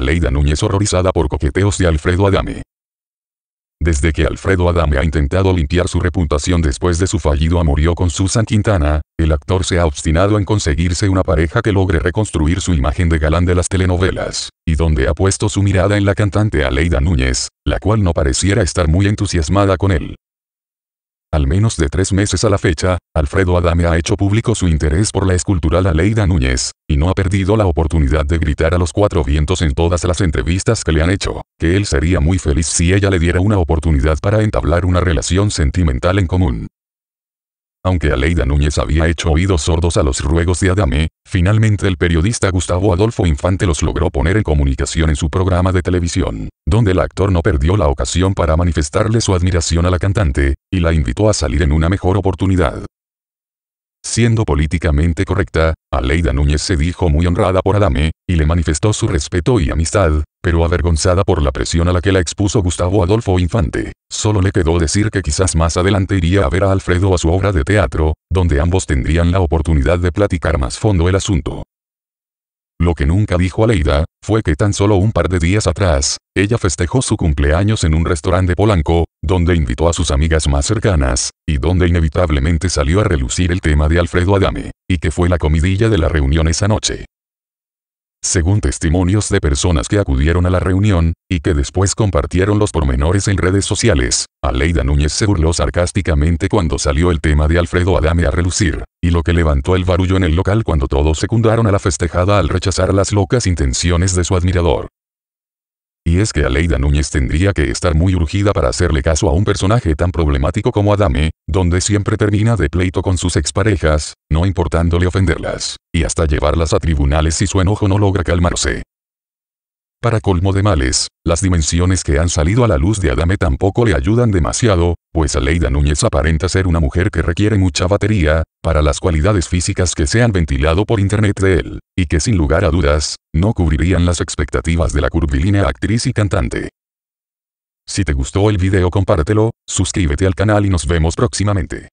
Aleida Núñez horrorizada por coqueteos de Alfredo Adame. Desde que Alfredo Adame ha intentado limpiar su reputación después de su fallido amorío con Susan Quintana, el actor se ha obstinado en conseguirse una pareja que logre reconstruir su imagen de galán de las telenovelas, y donde ha puesto su mirada en la cantante Aleida Núñez, la cual no pareciera estar muy entusiasmada con él. Al menos de tres meses a la fecha, Alfredo Adame ha hecho público su interés por la escultural Aleida Núñez, y no ha perdido la oportunidad de gritar a los cuatro vientos en todas las entrevistas que le han hecho, que él sería muy feliz si ella le diera una oportunidad para entablar una relación sentimental en común. Aunque Aleida Núñez había hecho oídos sordos a los ruegos de Adame, finalmente el periodista Gustavo Adolfo Infante los logró poner en comunicación en su programa de televisión, donde el actor no perdió la ocasión para manifestarle su admiración a la cantante, y la invitó a salir en una mejor oportunidad. Siendo políticamente correcta, Aleida Núñez se dijo muy honrada por Adame, y le manifestó su respeto y amistad, pero avergonzada por la presión a la que la expuso Gustavo Adolfo Infante, solo le quedó decir que quizás más adelante iría a ver a Alfredo a su obra de teatro, donde ambos tendrían la oportunidad de platicar más fondo el asunto. Lo que nunca dijo Aleida, fue que tan solo un par de días atrás, ella festejó su cumpleaños en un restaurante Polanco, donde invitó a sus amigas más cercanas, y donde inevitablemente salió a relucir el tema de Alfredo Adame, y que fue la comidilla de la reunión esa noche. Según testimonios de personas que acudieron a la reunión, y que después compartieron los pormenores en redes sociales, Aleida Núñez se burló sarcásticamente cuando salió el tema de Alfredo Adame a relucir, y lo que levantó el barullo en el local cuando todos secundaron a la festejada al rechazar las locas intenciones de su admirador. Y es que Aleida Núñez tendría que estar muy urgida para hacerle caso a un personaje tan problemático como Adame, donde siempre termina de pleito con sus exparejas, no importándole ofenderlas, y hasta llevarlas a tribunales si su enojo no logra calmarse. Para colmo de males, las dimensiones que han salido a la luz de Adame tampoco le ayudan demasiado, pues Aleida Núñez aparenta ser una mujer que requiere mucha batería, para las cualidades físicas que se han ventilado por internet de él, y que sin lugar a dudas, no cubrirían las expectativas de la curvilínea actriz y cantante. Si te gustó el video compártelo, suscríbete al canal y nos vemos próximamente.